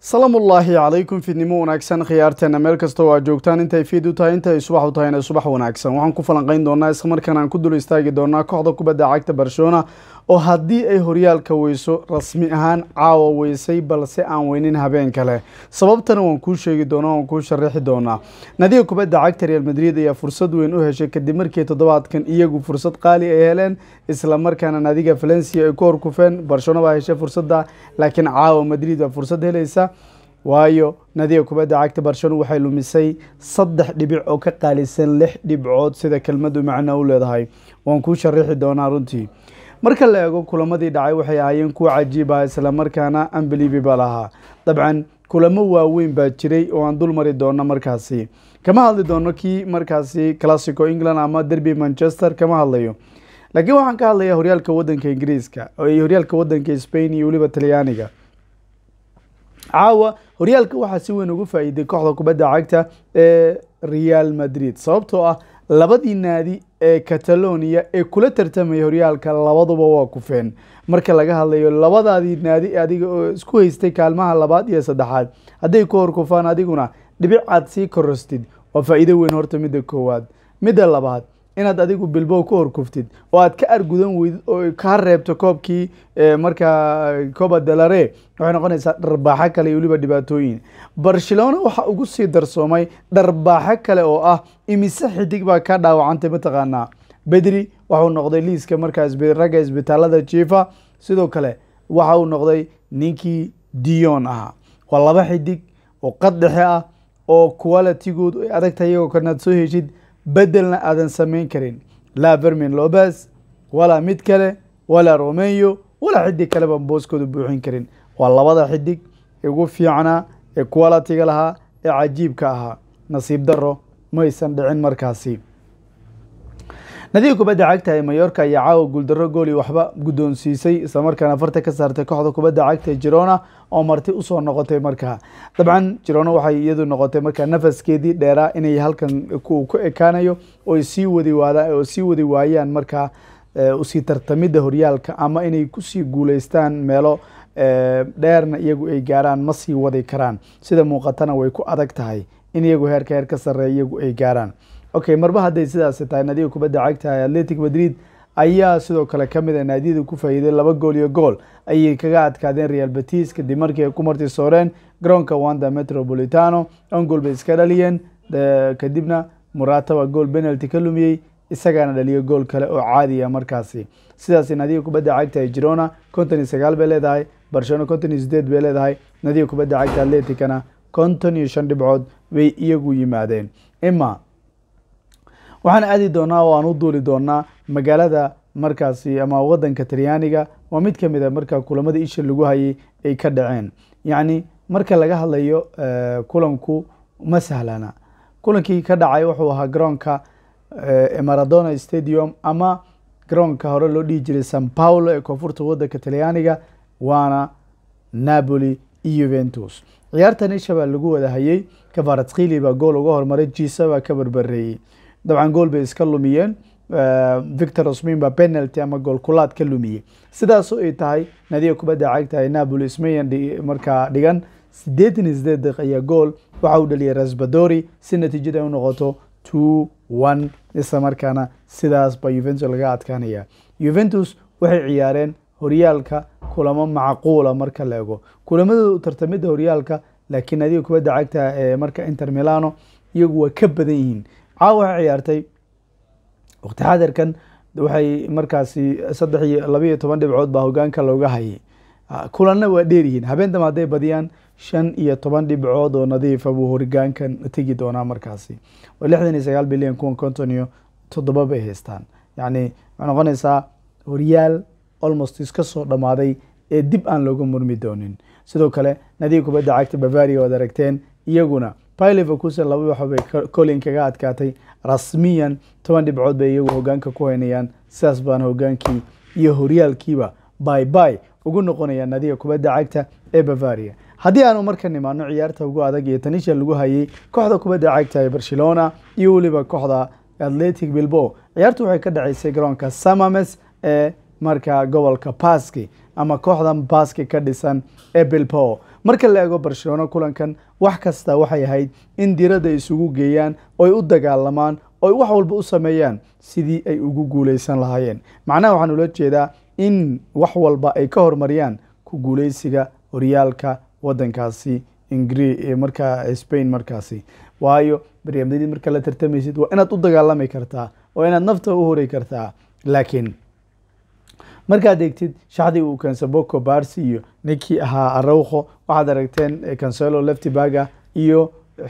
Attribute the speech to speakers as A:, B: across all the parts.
A: salaamullaahi calaykum fidnimo wanaagsan khiyaarteena meel kasta oo aad joogtaan intay fiid u tahay intaay u tahayna subax wanaagsan waxaan ku falanqayn doonaa isla markaan aan ku dul istaagi doonaa kooxda kubadda cagta barcelona oo haddii ay horyaalka weyso rasmi ahaan caawa weysay balse aan weynin habeen kale sababtana waan kuu sheegi doonaa waan kuu sharixi doonaa nadiga kubadda cagta real madrid ayaa fursad weyn u heshay kadib markii toddobaadkan iyagu fursad qaali ay heleen isla markaana nadiga valencia ay ku horkufeen barcelona baa heshay fursadda laakiin caawa madrid baa fursad helaysa waayo nadiga kubadda cagta barcelona waxay lumisay saddex dhibic oo ka qaalisan lix dhibcood sida kelmadu macno u leedahay waan kuu sharaxi doonaa runtii marka la eego kulamadii dhacay waxay ahaayeen kuwa cajiibaha islamarkaana ambeliviba lahaa dabcan kulamo waaweyn baa jiray oo aan dulmari mari doono markaasi kama hadli doono kii markaasi classico england ama derby manchester kama hadlayo laakiin waxaan ka hadlayaa horyaalka wadanka ingiriiska iyo horyaalka wadanka spain iyo weliba talyaaniga caawa horyaalka waxaa si weyn ugu faa kooxda kubadda cagta ee real madrid sababtoo ah labadii naadi ee catalonia ee kula tartamaya horyaalka labaduba waa kufeen marka laga hadlayo labadaadii naadi adiga oo isku haystay kaalmaha labaad iyo saddexaad hadday ku hor kufaan adiguna dhibic aad sii korostid waa faa'iido weyn horta midda koowaad midda labaad inaad adigu bilbow ku horkuftid oo aad ka argudan weydid oo kaa reebto koobkii eh, markaa coba delare waxay noqonaysaa dharbaaxo kale iyo weliba dhibaatooyin barcelona waxaa ugu sii darsoomay dharbaaxo kale oo ah imise xidig baa ka dhaawacantay mataqaanaa bedri waxauu noqday liiska markaa ragga isbitaalada jiifa sidoo kale waxa uu noqday ninkii dion ahaa waa laba xidig oo qad dhexe ah oo qualitigood ay adagta iyagoo kanaad soo heshid beddelna aadan samayn karin laa vermin lobes walaa mid kale walaa romeyo walaa xidig kale baan booskooda buuxin karin waa labada xidig ugu fiicnaa ee qualitiga lahaa ee cajiibka ahaa nasiib darro maysan dhicin markaasi nadiga kubadda cagta ee mayorka ayaa caawa guuldaro gooli waxba guddoonsiisay islamarkaana farta ka saartay kooxda kubadda cagta ee jirona oo marti usoo noqotay markaa dabcan jirona waxay iyadu noqotay markaa nafaskeedii dheeraa inay halkan ku ekaanayo oo sii wadi oo sii wadi waayaan markaa eh, usii tartamidda horyaalka ama inay kusii guuleystaan meelo eh, dheerna iyagu ay gaaraan ma sii wadi karaan sida muuqatana way ku adag tahay in iyagu heerka heer ka sarreeya iyagu ay gaaraan okay marba hadday sidaasi tahay naadiga kubadda cagtahay atletic madrid ayaa sidoo kale ka mid a ah naadiyada ku faa'iiday laba gool iyo gool ayay kaga adkaadeen real batis kadib markii ay ku marti sooreen garoonka wanda metropolitano on bay iska dhaliyeen kadibna murataba gool benalty ka lumiyey isagaana dhaliyo gool kale oo caadiya ah markaasi sidaas naadiga kubadda cagta ee jirona konton iyo sagaal bay leedahay barcelona konton iyo sideed bay leedahay naadiga kubadda cagta atleticana konton iyo shan dhibcood bay iyagu yimaadeen ima waxaan aadi doonaa oo aan u duuli doonaa magaalada markaasi ama wadanka talyaaniga waa mid kamid a ah marka kulamada isha lagu hayay ay ka dhaceen yacni marka laga hadlayo eh, kulanku ma sahlana kulankii ka dhacay wuxuu ahaa garoonka eh, maradona stadium ama garoonka hore loo dhihi jiray san paulo ee koonfurta wadanka talyaaniga waana napoli iyo yuventus ciyaartan isha baa lagu wada hayay kafaratskili baa gool uga hormaray jiisa baa ka barbareeyey dabcan gool bay iska lumiyeen victor osmin baa penalty ama gool kulaad ka lumiyey sidaasoo ay tahay nadiga kubadda cagta ee napoli ismayan markaa dhigan siddeetan iyo sideed daqiiqa gool waxa uu dhaliyay rasbadori si natiijada u noqoto two one isla markaana sidaas baa yuventus laga adkaanaya yuventus waxay ciyaareen horyaalka kulamo macquula marka la ego kulamadooda u tartamidda horyaalka laakiin nadiga kubadda cagta ee marka inter milano iyagu waa ka badan yihiin caawa waxay ciyaartay waqti xadirkan waxay markaasi saddex iyo labaiyo toban dhibcood baa hogaanka looga hayay ah, kulanna waa dheeryihiin habeen dambe hadday badiyaan shan iyo toban dhibcood oo nadiifa ah buu horgaankan tegi doonaa markaasi oo lixdan iyo sagaal bilyan kuwan iyo toddoba bay haystaan yacni waxay noqonaysaa horyaal almost iska soo dhammaaday ee dib aan looga murmi doonin sidoo kale nadiib kubadda cagta bavaria o ad aragteen iyaguna byliverkusen laba waxbay kolin kaga adkaatay rasmiyan toban dhibcood bay iyagu hogaanka ku haynayaan sidaas baana hogaankii iyo horyaalkiiba byby ugu noqonaya nadiga kubadda cagta ee bavaria haddii aanu marka nimaano ciyaarta ugu adag iyo tanisha lagu hayay kooxda kubadda cagta ee barcelona iyo weliba kooxda atletic bilbo ciyaartu waxay ka dhaceysay garoonka samames ee marka gobolka baski ama kooxda baski ka dhisan ee bilbo marka la eego barcelona kulankan wax kasta waxay ahayd in diiradda isugu geeyaan oy u dagaalamaan oy wax walba u sameeyaan sidii ay ugu guulaysan lahaayeen macnaha waxaan ula jeedaa in wax walba ay ka hormariyaan ku guulaysiga horyaalka waddankaasi markaa spain markaasi waayo baryaamdadii marka la tartamaysid waa inaad u dagaalami kartaa oo inaad nafta u hori kartaa laakiin markaad eegtid shaxdii uu keensa boko barsi iyo ninkii ahaa arowkho waxaad aragteen eh, cancelo leftibaga iyo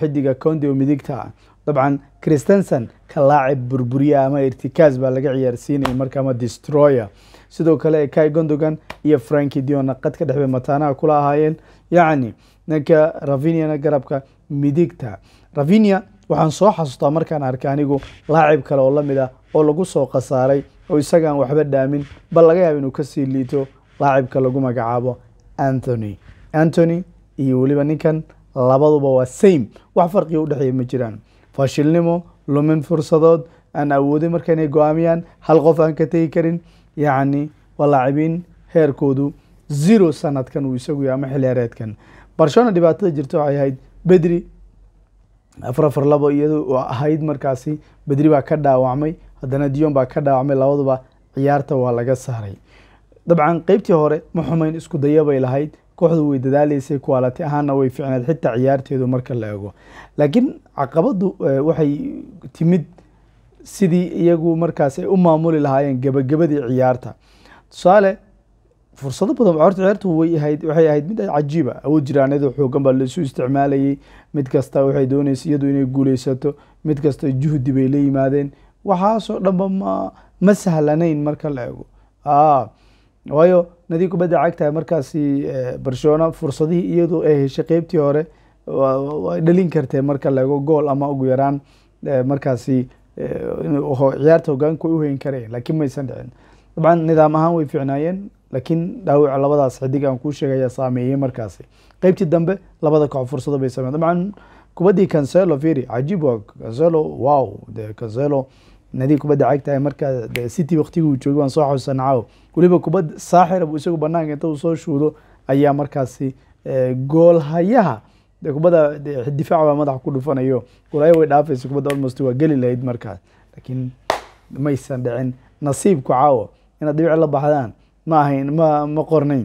A: xidiga conde oo midigta ah dabcan christenson ka laacib burburiya ama irtikaas baa laga ciyaarsiinaya marka ama destroyer sidoo kale kai gondogan iyo franki diona qadka dhexbe mataanaha kula ahaayeen yacni ninka raviniana garabka midigta ravinia waxaan soo xasuustaa markaan arkay anigu laacib kale oo lamid ah oo lagu soo khasaaray oo isagaan waxba dhaamin bal laga yaaba inuu kasii liito laacibka lagu magacaabo anthony antony iyo weliba ninkan labaduba waa same wax farqiga udhexeeya ma jiraan fashilnimo lumin fursadood aan awoodin marka inay go-aamiyaan hal qof aan ka tegi karin yacni waa laacibiin heerkoodu zero sanadkan uu isagu yahy ama xilheereedkan barcelona dhibaatada jirta waxay ahayd bedri afar afar labo iyada ahayd markaasi bedri baa ka dhaawacmay haddana diyon baa ka dhaawacmay labaduba ciyaarta waa laga saaray dabcan qeybtii hore maxumayn isku daya bay lahayd kooxdu way dadaaleysay kuwaalati ahaanna way ficneed xitaa ciyaarteedu marka la ego laakiin caqabadu eh, waxay timid sidii iyagu markaas ay u maamuli lahaayeen gebagabadii ciyaarta tusaale fursado badan horta ciyaartu way ahayd waxay ahayd mid cajiiba awood jiraaneeda xoogan baa laisu isticmaalayay mid kasta waxay dooneysay iyadu inay guuleysato mid kasta juhdi bay la yimaadeen waxaasoo dhanba ma ma sahlanayn marka la ego waayo nadii kubadda cagta markaasi barcelona fursadihii iyadoo ay heshay qeybtii hore way dhalin kartee marka la ego gool ama ugu yaraan markaasi ciyaarta hogaanka way uheyn kareen laakiin maysan dhicin dabcan nidaam ahaan way fiicnaayeen laakiin dhaawaca labadaas xidig aan kuu sheegaya saameeyey markaasi qeybtii dambe labada koox fursado bay sameyen dabcan kubaddii cancelo veri cajiib waa cancelo wow de cancelo nadig kubadda cagta markaa de city waktigii uu joogay waan soo xasuusanaa caaw weliba kubad saaxir isagu banaanka inta uu soo shuudo ayaa markaasi eh, goolhayaha de kubadda difaac baa madaxa ku dhufanayo goolhaya way dhaafaysa kubadda almost waa geli lahayd markaas laakiin maysan dhicin nasiibku caawo inaad dhibici la baxdaan ma ahayn ma ma qornayn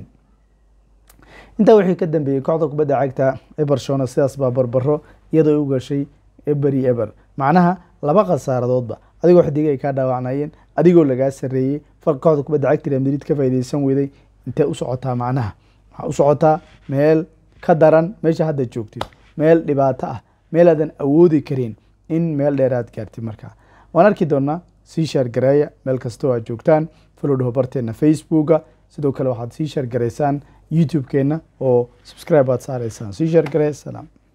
A: intaa wixii ka dambeeyey kooxda kubadda cagta ee sidaasbaa barbaro iyadoo u gashay ebery eber macnaha laba khasaaradoodba adigoo xidiga ay kaa dhaawacnayeen adigoo lagaa sareeyey fal kooxda kubadda cagta real madrid ka faa'idaysan weyday intee u socotaa macnaha waxaa u socotaa meel ka daran meesha hadda joogtid meel dhibaato ah meel aadan awoodi karin in meel dheer aad gaartid markaa waan arki doonaa sii shaar gareeya meel kastoo aad joogtaan falow barteenna facebooka sidoo kale waxaad sii sheer garaysaan youtube oo subscribe aad saaraysaan sii sheer garee salaam